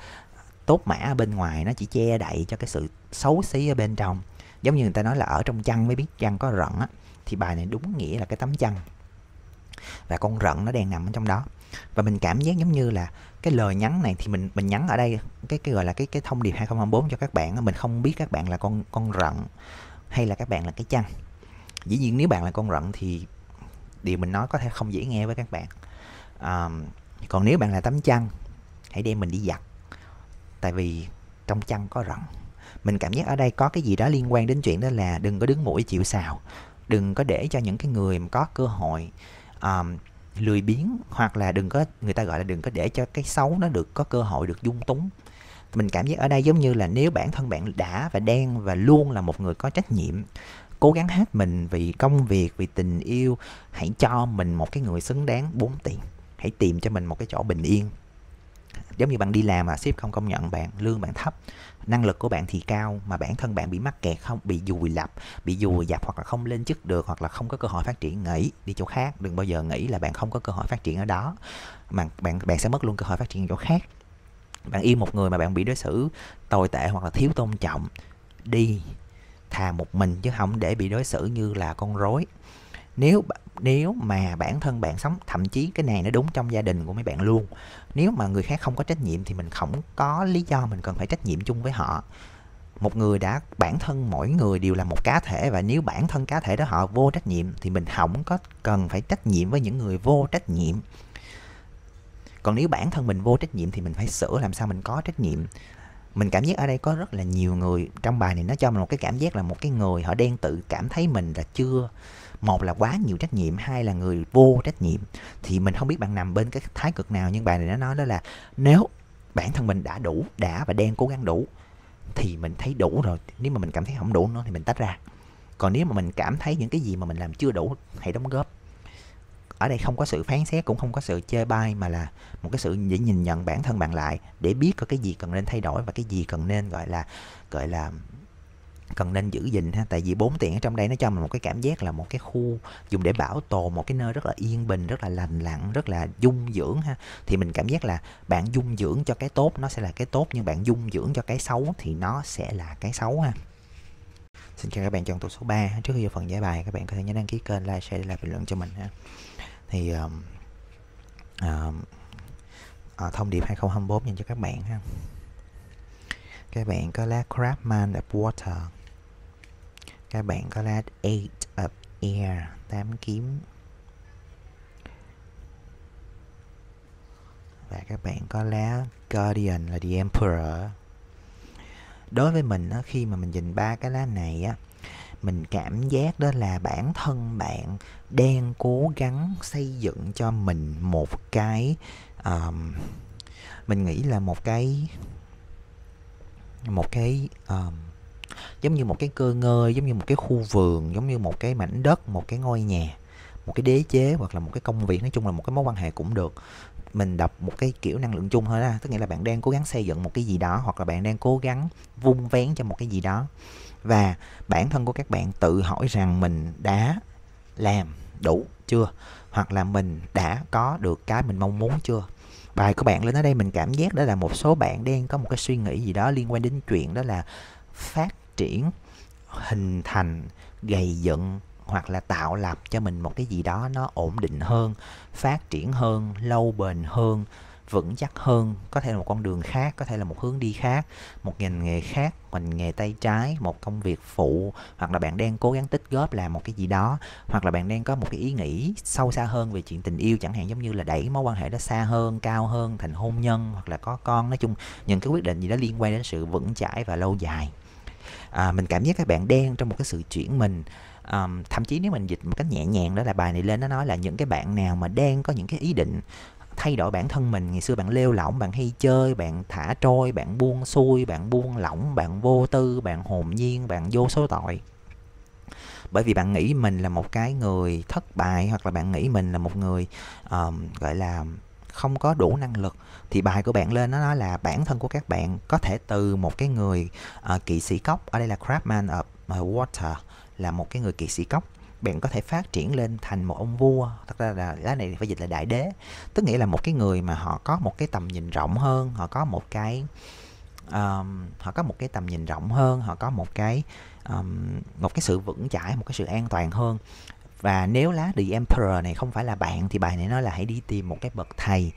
tốt mã ở bên ngoài nó chỉ che đậy cho cái sự xấu xí ở bên trong giống như người ta nói là ở trong chăn mới biết chăn có rận á thì bài này đúng nghĩa là cái tấm chăn và con rận nó đang nằm ở trong đó và mình cảm giác giống như là cái lời nhắn này thì mình mình nhắn ở đây cái cái gọi là cái cái thông điệp 2024 cho các bạn mình không biết các bạn là con con rận hay là các bạn là cái chăn dĩ nhiên nếu bạn là con rận thì điều mình nói có thể không dễ nghe với các bạn à, còn nếu bạn là tấm chăn hãy đem mình đi giặt tại vì trong chăn có rận mình cảm giác ở đây có cái gì đó liên quan đến chuyện đó là đừng có đứng mũi chịu sào đừng có để cho những cái người mà có cơ hội um, lười biếng hoặc là đừng có người ta gọi là đừng có để cho cái xấu nó được có cơ hội được dung túng mình cảm giác ở đây giống như là nếu bản thân bạn đã và đang và luôn là một người có trách nhiệm cố gắng hết mình vì công việc vì tình yêu hãy cho mình một cái người xứng đáng bốn tiền hãy tìm cho mình một cái chỗ bình yên giống như bạn đi làm mà ship không công nhận bạn lương bạn thấp năng lực của bạn thì cao mà bản thân bạn bị mắc kẹt không bị dùi lập bị dùi dập hoặc là không lên chức được hoặc là không có cơ hội phát triển nghĩ đi chỗ khác đừng bao giờ nghĩ là bạn không có cơ hội phát triển ở đó mà bạn bạn sẽ mất luôn cơ hội phát triển ở chỗ khác bạn yêu một người mà bạn bị đối xử tồi tệ hoặc là thiếu tôn trọng đi thà một mình chứ không để bị đối xử như là con rối nếu nếu mà bản thân bạn sống thậm chí cái này nó đúng trong gia đình của mấy bạn luôn nếu mà người khác không có trách nhiệm thì mình không có lý do mình cần phải trách nhiệm chung với họ một người đã bản thân mỗi người đều là một cá thể và nếu bản thân cá thể đó họ vô trách nhiệm thì mình không có cần phải trách nhiệm với những người vô trách nhiệm còn nếu bản thân mình vô trách nhiệm thì mình phải sửa làm sao mình có trách nhiệm mình cảm giác ở đây có rất là nhiều người trong bài này nó cho mình một cái cảm giác là một cái người họ đang tự cảm thấy mình là chưa một là quá nhiều trách nhiệm hai là người vô trách nhiệm thì mình không biết bạn nằm bên cái thái cực nào nhưng bài này nó nói đó là nếu bản thân mình đã đủ đã và đang cố gắng đủ thì mình thấy đủ rồi nếu mà mình cảm thấy không đủ nữa thì mình tách ra còn nếu mà mình cảm thấy những cái gì mà mình làm chưa đủ hãy đóng góp ở đây không có sự phán xét cũng không có sự chê bay mà là một cái sự để nhìn nhận bản thân bạn lại để biết có cái gì cần nên thay đổi và cái gì cần nên gọi là gọi là cần nên giữ gìn ha tại vì bốn tiền ở trong đây nó cho mình một cái cảm giác là một cái khu dùng để bảo tồn một cái nơi rất là yên bình rất là lành lặn rất là dung dưỡng ha thì mình cảm giác là bạn dung dưỡng cho cái tốt nó sẽ là cái tốt nhưng bạn dung dưỡng cho cái xấu thì nó sẽ là cái xấu ha xin chào các bạn chọn tụ số 3 trước khi vào phần giải bài các bạn có thể nhớ đăng ký kênh like share để lại bình luận cho mình ha thì uh, uh, uh, thông điệp 2024 dành cho các bạn ha các bạn có lá crab man of water các bạn có lá 8 of air 8 kiếm Và các bạn có lá Guardian là The Emperor Đối với mình khi mà mình nhìn ba cái lá này á Mình cảm giác đó là bản thân bạn đang cố gắng xây dựng cho mình một cái um, Mình nghĩ là một cái Một cái um, giống như một cái cơ ngơi giống như một cái khu vườn giống như một cái mảnh đất một cái ngôi nhà một cái đế chế hoặc là một cái công việc nói chung là một cái mối quan hệ cũng được mình đọc một cái kiểu năng lượng chung thôi đó tức nghĩa là bạn đang cố gắng xây dựng một cái gì đó hoặc là bạn đang cố gắng vung vén cho một cái gì đó và bản thân của các bạn tự hỏi rằng mình đã làm đủ chưa hoặc là mình đã có được cái mình mong muốn chưa bài của bạn lên ở đây mình cảm giác đó là một số bạn đang có một cái suy nghĩ gì đó liên quan đến chuyện đó là phát triển hình thành gầy dựng hoặc là tạo lập cho mình một cái gì đó nó ổn định hơn phát triển hơn lâu bền hơn vững chắc hơn có thể là một con đường khác có thể là một hướng đi khác một ngành nghề khác ngành nghề tay trái một công việc phụ hoặc là bạn đang cố gắng tích góp làm một cái gì đó hoặc là bạn đang có một cái ý nghĩ sâu xa hơn về chuyện tình yêu chẳng hạn giống như là đẩy mối quan hệ đó xa hơn cao hơn thành hôn nhân hoặc là có con nói chung những cái quyết định gì đó liên quan đến sự vững chãi và lâu dài à, mình cảm giác các bạn đang trong một cái sự chuyển mình um, thậm chí nếu mình dịch một cách nhẹ nhàng đó là bài này lên nó nói là những cái bạn nào mà đang có những cái ý định thay đổi bản thân mình ngày xưa bạn lêu lỏng bạn hay chơi bạn thả trôi bạn buông xuôi bạn buông lỏng bạn vô tư bạn hồn nhiên bạn vô số tội bởi vì bạn nghĩ mình là một cái người thất bại hoặc là bạn nghĩ mình là một người um, gọi là không có đủ năng lực thì bài của bạn lên nó nói là bản thân của các bạn có thể từ một cái người uh, kỵ sĩ cốc ở đây là crabman of ờ, water là một cái người kỵ sĩ cốc bạn có thể phát triển lên thành một ông vua thật ra là lá này phải dịch là đại đế tức nghĩa là một cái người mà họ có một cái tầm nhìn rộng hơn họ có một cái um, họ có một cái tầm nhìn rộng hơn họ có một cái um, một cái sự vững chãi một cái sự an toàn hơn và nếu lá The Emperor này không phải là bạn thì bài này nói là hãy đi tìm một cái bậc thầy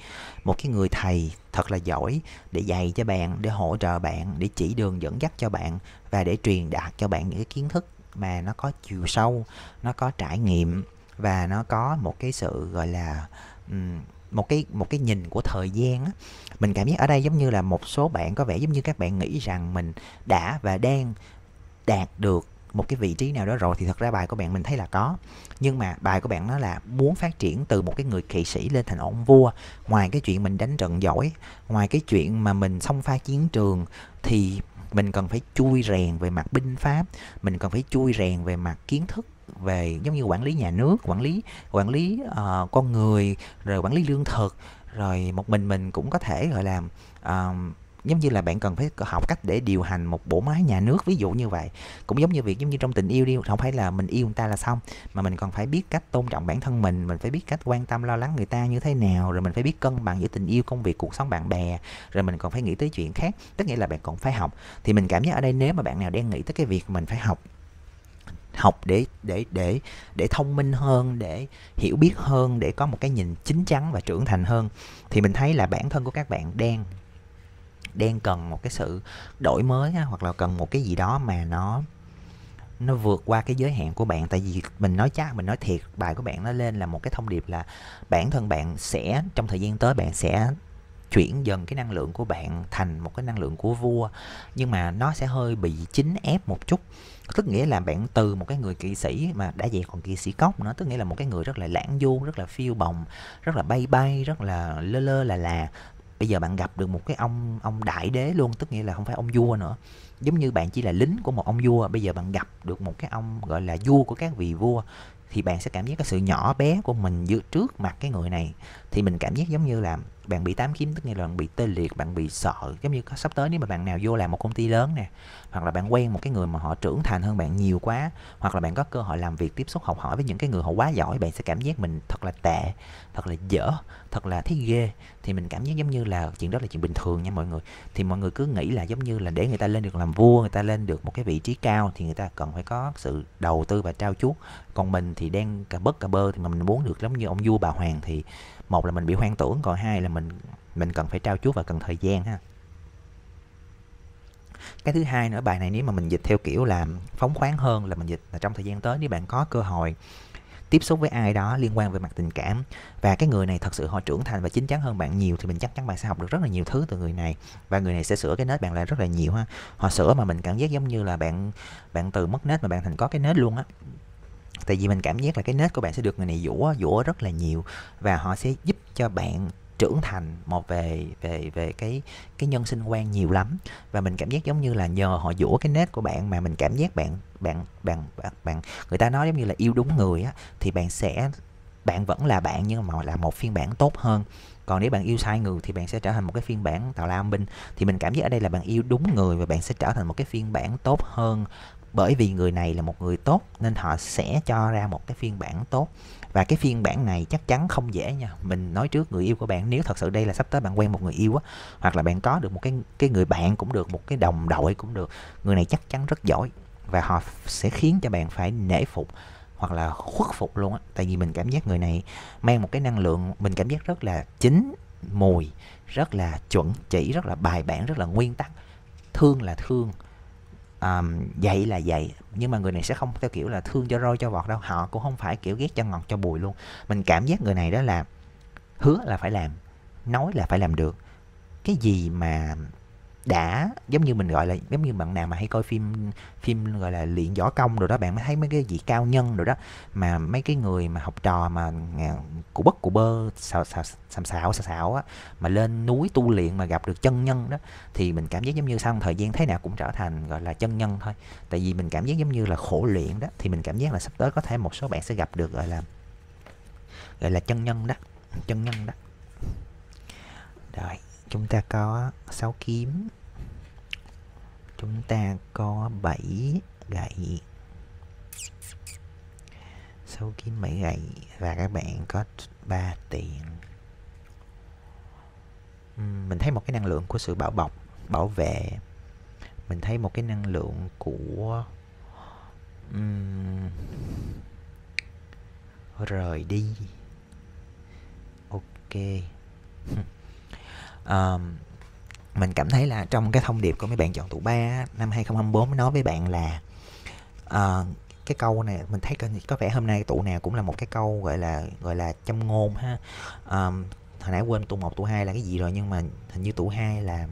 một cái người thầy thật là giỏi để dạy cho bạn để hỗ trợ bạn để chỉ đường dẫn dắt cho bạn và để truyền đạt cho bạn những cái kiến thức mà nó có chiều sâu nó có trải nghiệm và nó có một cái sự gọi là một cái một cái nhìn của thời gian á mình cảm giác ở đây giống như là một số bạn có vẻ giống như các bạn nghĩ rằng mình đã và đang đạt được một cái vị trí nào đó rồi thì thật ra bài của bạn mình thấy là có nhưng mà bài của bạn nó là muốn phát triển từ một cái người kỵ sĩ lên thành ông vua ngoài cái chuyện mình đánh trận giỏi ngoài cái chuyện mà mình xông pha chiến trường thì mình cần phải chui rèn về mặt binh pháp mình cần phải chui rèn về mặt kiến thức về giống như quản lý nhà nước quản lý quản lý uh, con người rồi quản lý lương thực rồi một mình mình cũng có thể gọi là uh, giống như là bạn cần phải học cách để điều hành một bộ máy nhà nước ví dụ như vậy cũng giống như việc giống như trong tình yêu đi không phải là mình yêu người ta là xong mà mình còn phải biết cách tôn trọng bản thân mình mình phải biết cách quan tâm lo lắng người ta như thế nào rồi mình phải biết cân bằng giữa tình yêu công việc cuộc sống bạn bè rồi mình còn phải nghĩ tới chuyện khác tức nghĩa là bạn còn phải học thì mình cảm giác ở đây nếu mà bạn nào đang nghĩ tới cái việc mình phải học học để để để để thông minh hơn để hiểu biết hơn để có một cái nhìn chín chắn và trưởng thành hơn thì mình thấy là bản thân của các bạn đang đang cần một cái sự đổi mới á, hoặc là cần một cái gì đó mà nó nó vượt qua cái giới hạn của bạn tại vì mình nói chắc mình nói thiệt bài của bạn nó lên là một cái thông điệp là bản thân bạn sẽ trong thời gian tới bạn sẽ chuyển dần cái năng lượng của bạn thành một cái năng lượng của vua nhưng mà nó sẽ hơi bị chính ép một chút tức nghĩa là bạn từ một cái người kỵ sĩ mà đã vậy còn kỵ sĩ cốc nữa tức nghĩa là một cái người rất là lãng du rất là phiêu bồng rất là bay bay rất là lơ lơ là là bây giờ bạn gặp được một cái ông ông đại đế luôn tức nghĩa là không phải ông vua nữa giống như bạn chỉ là lính của một ông vua bây giờ bạn gặp được một cái ông gọi là vua của các vị vua thì bạn sẽ cảm giác cái sự nhỏ bé của mình giữa trước mặt cái người này thì mình cảm giác giống như là bạn bị tám kiếm tức nghĩa là bạn bị tê liệt bạn bị sợ giống như có sắp tới nếu mà bạn nào vô làm một công ty lớn nè hoặc là bạn quen một cái người mà họ trưởng thành hơn bạn nhiều quá hoặc là bạn có cơ hội làm việc tiếp xúc học hỏi với những cái người họ quá giỏi bạn sẽ cảm giác mình thật là tệ thật là dở thật là thấy ghê thì mình cảm giác giống như là chuyện đó là chuyện bình thường nha mọi người thì mọi người cứ nghĩ là giống như là để người ta lên được làm vua người ta lên được một cái vị trí cao thì người ta cần phải có sự đầu tư và trao chuốt còn mình thì đang cà bớt cà bơ thì mà mình muốn được giống như ông vua bà hoàng thì một là mình bị hoang tưởng còn hai là mình mình cần phải trao chuốt và cần thời gian ha cái thứ hai nữa bài này nếu mà mình dịch theo kiểu làm phóng khoáng hơn là mình dịch là trong thời gian tới nếu bạn có cơ hội tiếp xúc với ai đó liên quan về mặt tình cảm và cái người này thật sự họ trưởng thành và chín chắn hơn bạn nhiều thì mình chắc chắn bạn sẽ học được rất là nhiều thứ từ người này và người này sẽ sửa cái nết bạn lại rất là nhiều ha họ sửa mà mình cảm giác giống như là bạn bạn từ mất nết mà bạn thành có cái nết luôn á tại vì mình cảm giác là cái nết của bạn sẽ được người này dũa dũa rất là nhiều và họ sẽ giúp cho bạn trưởng thành một về về về cái cái nhân sinh quan nhiều lắm và mình cảm giác giống như là nhờ họ dũa cái nết của bạn mà mình cảm giác bạn bạn bạn bạn, bạn người ta nói giống như là yêu đúng người á thì bạn sẽ bạn vẫn là bạn nhưng mà là một phiên bản tốt hơn còn nếu bạn yêu sai người thì bạn sẽ trở thành một cái phiên bản tào lao âm binh thì mình cảm giác ở đây là bạn yêu đúng người và bạn sẽ trở thành một cái phiên bản tốt hơn bởi vì người này là một người tốt nên họ sẽ cho ra một cái phiên bản tốt và cái phiên bản này chắc chắn không dễ nha mình nói trước người yêu của bạn nếu thật sự đây là sắp tới bạn quen một người yêu á hoặc là bạn có được một cái cái người bạn cũng được một cái đồng đội cũng được người này chắc chắn rất giỏi và họ sẽ khiến cho bạn phải nể phục hoặc là khuất phục luôn á tại vì mình cảm giác người này mang một cái năng lượng mình cảm giác rất là chính mùi rất là chuẩn chỉ rất là bài bản rất là nguyên tắc thương là thương um, dạy là dạy nhưng mà người này sẽ không theo kiểu là thương cho roi cho vọt đâu họ cũng không phải kiểu ghét cho ngọt cho bùi luôn mình cảm giác người này đó là hứa là phải làm nói là phải làm được cái gì mà đã giống như mình gọi là giống như bạn nào mà hay coi phim phim gọi là luyện võ công rồi đó bạn mới thấy mấy cái vị cao nhân rồi đó mà mấy cái người mà học trò mà à, cụ bất cụ bơ xào xào xàm xào xào xào á mà lên núi tu luyện mà gặp được chân nhân đó thì mình cảm giác giống như sau một thời gian thế nào cũng trở thành gọi là chân nhân thôi tại vì mình cảm giác giống như là khổ luyện đó thì mình cảm giác là sắp tới có thể một số bạn sẽ gặp được gọi là gọi là chân nhân đó chân nhân đó rồi chúng ta có 6 kiếm chúng ta có 7 gậy 6 kiếm 7 gậy và các bạn có 3 tiền mình thấy một cái năng lượng của sự bảo bọc bảo vệ mình thấy một cái năng lượng của um, rời đi ok mình cảm thấy là trong cái thông điệp của mấy bạn chọn tụ ba năm 2024 nói với bạn là uh, cái câu này mình thấy có vẻ hôm nay tụ nào cũng là một cái câu gọi là gọi là châm ngôn ha um, hồi nãy quên tụ một tụ hai là cái gì rồi nhưng mà hình như tụ hai là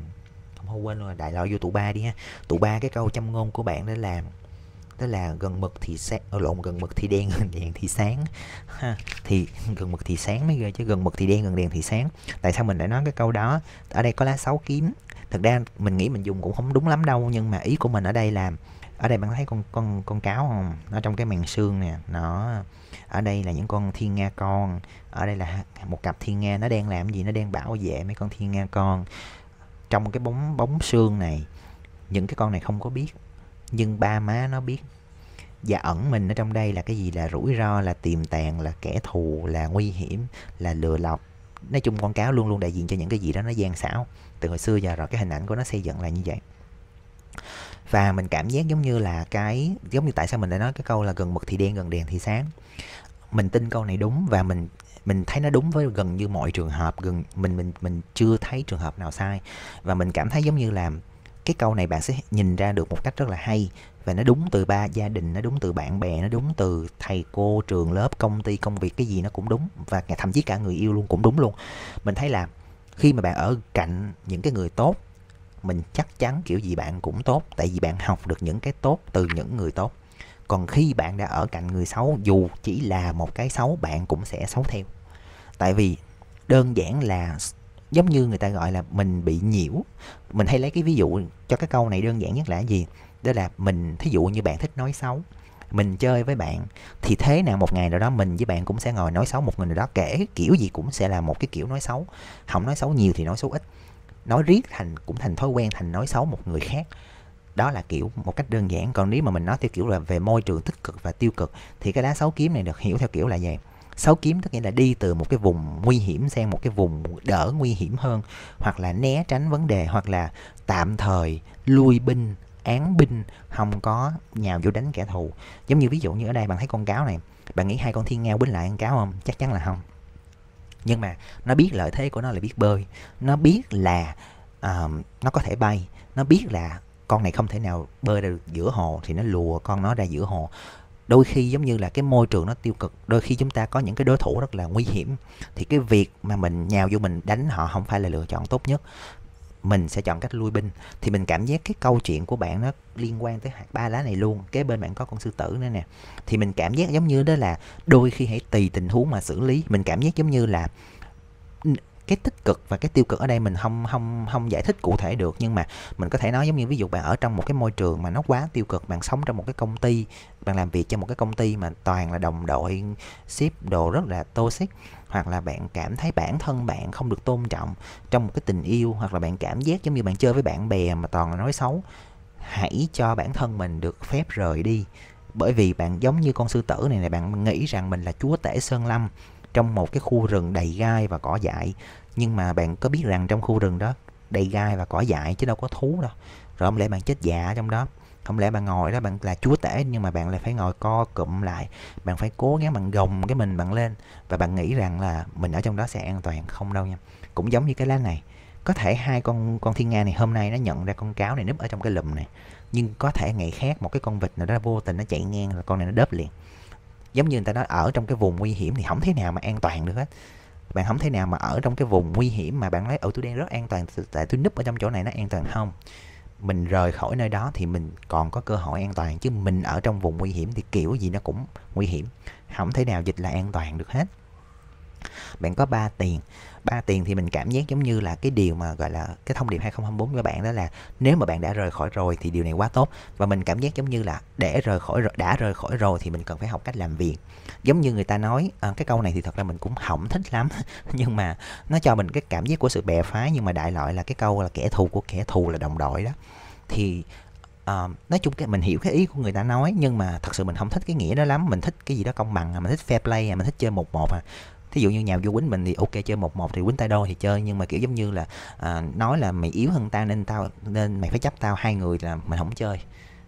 không quên rồi đại loại vô tụ ba đi ha tụ ba cái câu châm ngôn của bạn đó là đó là gần mực thì sáng ờ, lộn gần mực thì đen gần đèn thì sáng ha. thì gần mực thì sáng mới ghê chứ gần mực thì đen gần đèn thì sáng tại sao mình lại nói cái câu đó ở đây có lá sáu kiếm thực ra mình nghĩ mình dùng cũng không đúng lắm đâu nhưng mà ý của mình ở đây là ở đây bạn thấy con con con cáo không nó trong cái màn xương nè nó ở đây là những con thiên nga con ở đây là một cặp thiên nga nó đang làm gì nó đang bảo vệ mấy con thiên nga con trong cái bóng bóng xương này những cái con này không có biết nhưng ba má nó biết và ẩn mình ở trong đây là cái gì là rủi ro là tiềm tàng là kẻ thù là nguy hiểm là lừa lọc nói chung con cáo luôn luôn đại diện cho những cái gì đó nó gian xảo từ hồi xưa giờ rồi cái hình ảnh của nó xây dựng là như vậy và mình cảm giác giống như là cái giống như tại sao mình đã nói cái câu là gần mực thì đen gần đèn thì sáng mình tin câu này đúng và mình mình thấy nó đúng với gần như mọi trường hợp gần mình mình mình chưa thấy trường hợp nào sai và mình cảm thấy giống như là cái câu này bạn sẽ nhìn ra được một cách rất là hay và nó đúng từ ba gia đình nó đúng từ bạn bè nó đúng từ thầy cô trường lớp công ty công việc cái gì nó cũng đúng và thậm chí cả người yêu luôn cũng đúng luôn mình thấy là khi mà bạn ở cạnh những cái người tốt mình chắc chắn kiểu gì bạn cũng tốt tại vì bạn học được những cái tốt từ những người tốt còn khi bạn đã ở cạnh người xấu dù chỉ là một cái xấu bạn cũng sẽ xấu theo tại vì đơn giản là giống như người ta gọi là mình bị nhiễu mình hay lấy cái ví dụ cho cái câu này đơn giản nhất là gì đó là mình thí dụ như bạn thích nói xấu mình chơi với bạn thì thế nào một ngày nào đó mình với bạn cũng sẽ ngồi nói xấu một người nào đó kể kiểu gì cũng sẽ là một cái kiểu nói xấu không nói xấu nhiều thì nói xấu ít nói riết thành cũng thành thói quen thành nói xấu một người khác đó là kiểu một cách đơn giản còn nếu mà mình nói theo kiểu là về môi trường tích cực và tiêu cực thì cái lá xấu kiếm này được hiểu theo kiểu là gì sáu kiếm tức nghĩa là đi từ một cái vùng nguy hiểm sang một cái vùng đỡ nguy hiểm hơn hoặc là né tránh vấn đề hoặc là tạm thời lui binh án binh không có nhào vô đánh kẻ thù giống như ví dụ như ở đây bạn thấy con cáo này bạn nghĩ hai con thiên ngao bính lại con cáo không chắc chắn là không nhưng mà nó biết lợi thế của nó là biết bơi nó biết là uh, nó có thể bay nó biết là con này không thể nào bơi ra được giữa hồ thì nó lùa con nó ra giữa hồ đôi khi giống như là cái môi trường nó tiêu cực đôi khi chúng ta có những cái đối thủ rất là nguy hiểm thì cái việc mà mình nhào vô mình đánh họ không phải là lựa chọn tốt nhất mình sẽ chọn cách lui binh thì mình cảm giác cái câu chuyện của bạn nó liên quan tới hạt ba lá này luôn kế bên bạn có con sư tử nữa nè thì mình cảm giác giống như đó là đôi khi hãy tùy tình huống mà xử lý mình cảm giác giống như là cái tích cực và cái tiêu cực ở đây mình không không không giải thích cụ thể được nhưng mà mình có thể nói giống như ví dụ bạn ở trong một cái môi trường mà nó quá tiêu cực bạn sống trong một cái công ty bạn làm việc cho một cái công ty mà toàn là đồng đội ship đồ rất là toxic hoặc là bạn cảm thấy bản thân bạn không được tôn trọng trong một cái tình yêu hoặc là bạn cảm giác giống như bạn chơi với bạn bè mà toàn là nói xấu hãy cho bản thân mình được phép rời đi bởi vì bạn giống như con sư tử này này bạn nghĩ rằng mình là chúa tể sơn lâm trong một cái khu rừng đầy gai và cỏ dại nhưng mà bạn có biết rằng trong khu rừng đó đầy gai và cỏ dại chứ đâu có thú đâu rồi không lẽ bạn chết dạ trong đó không lẽ bạn ngồi đó bạn là chúa tể nhưng mà bạn lại phải ngồi co cụm lại bạn phải cố gắng bạn gồng cái mình bạn lên và bạn nghĩ rằng là mình ở trong đó sẽ an toàn không đâu nha cũng giống như cái lá này có thể hai con con thiên nga này hôm nay nó nhận ra con cáo này núp ở trong cái lùm này nhưng có thể ngày khác một cái con vịt nào đó vô tình nó chạy ngang là con này nó đớp liền giống như người ta nói ở trong cái vùng nguy hiểm thì không thế nào mà an toàn được hết bạn không thể nào mà ở trong cái vùng nguy hiểm mà bạn lấy ở tôi đang rất an toàn tại tôi núp ở trong chỗ này nó an toàn không mình rời khỏi nơi đó thì mình còn có cơ hội an toàn chứ mình ở trong vùng nguy hiểm thì kiểu gì nó cũng nguy hiểm không thể nào dịch là an toàn được hết bạn có 3 tiền 3 tiền thì mình cảm giác giống như là cái điều mà gọi là cái thông điệp 2024 của bạn đó là nếu mà bạn đã rời khỏi rồi thì điều này quá tốt và mình cảm giác giống như là để rời khỏi đã rời khỏi rồi thì mình cần phải học cách làm việc giống như người ta nói à, cái câu này thì thật ra mình cũng hỏng thích lắm nhưng mà nó cho mình cái cảm giác của sự bè phái nhưng mà đại loại là cái câu là kẻ thù của kẻ thù là đồng đội đó thì uh, nói chung cái mình hiểu cái ý của người ta nói nhưng mà thật sự mình không thích cái nghĩa đó lắm mình thích cái gì đó công bằng à, mình thích fair play à, mình thích chơi một một à thí dụ như nhà vô quýnh mình thì ok chơi một một thì quýnh tay đôi thì chơi nhưng mà kiểu giống như là à, nói là mày yếu hơn tao nên tao nên mày phải chấp tao hai người là mình không chơi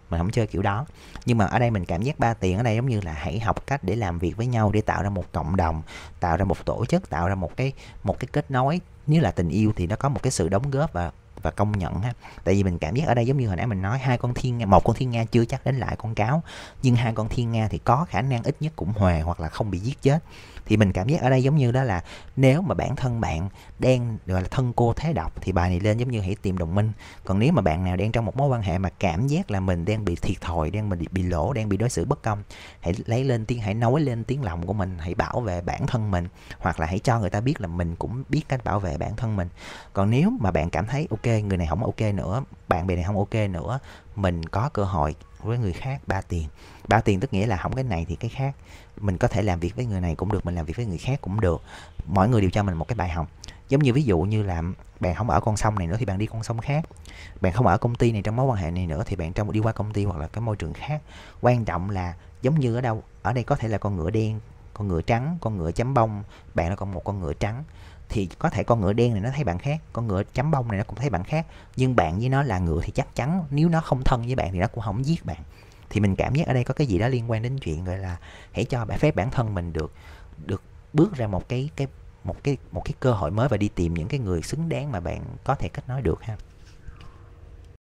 mình không chơi kiểu đó nhưng mà ở đây mình cảm giác ba tiền ở đây giống như là hãy học cách để làm việc với nhau để tạo ra một cộng đồng tạo ra một tổ chức tạo ra một cái một cái kết nối nếu là tình yêu thì nó có một cái sự đóng góp và và công nhận ha tại vì mình cảm giác ở đây giống như hồi nãy mình nói hai con thiên nga một con thiên nga chưa chắc đến lại con cáo nhưng hai con thiên nga thì có khả năng ít nhất cũng hòa hoặc là không bị giết chết thì mình cảm giác ở đây giống như đó là nếu mà bản thân bạn đang gọi là thân cô thế độc thì bài này lên giống như hãy tìm đồng minh còn nếu mà bạn nào đang trong một mối quan hệ mà cảm giác là mình đang bị thiệt thòi đang mình bị, lỗ đang bị đối xử bất công hãy lấy lên tiếng hãy nói lên tiếng lòng của mình hãy bảo vệ bản thân mình hoặc là hãy cho người ta biết là mình cũng biết cách bảo vệ bản thân mình còn nếu mà bạn cảm thấy ok người này không ok nữa bạn bè này không ok nữa mình có cơ hội với người khác ba tiền ba tiền tức nghĩa là không cái này thì cái khác mình có thể làm việc với người này cũng được mình làm việc với người khác cũng được Mọi người đều cho mình một cái bài học giống như ví dụ như là bạn không ở con sông này nữa thì bạn đi con sông khác bạn không ở công ty này trong mối quan hệ này nữa thì bạn trong đi qua công ty hoặc là cái môi trường khác quan trọng là giống như ở đâu ở đây có thể là con ngựa đen con ngựa trắng con ngựa chấm bông bạn là con một con ngựa trắng thì có thể con ngựa đen này nó thấy bạn khác con ngựa chấm bông này nó cũng thấy bạn khác nhưng bạn với nó là ngựa thì chắc chắn nếu nó không thân với bạn thì nó cũng không giết bạn thì mình cảm giác ở đây có cái gì đó liên quan đến chuyện gọi là hãy cho bạn phép bản thân mình được được bước ra một cái cái một cái một cái cơ hội mới và đi tìm những cái người xứng đáng mà bạn có thể kết nối được ha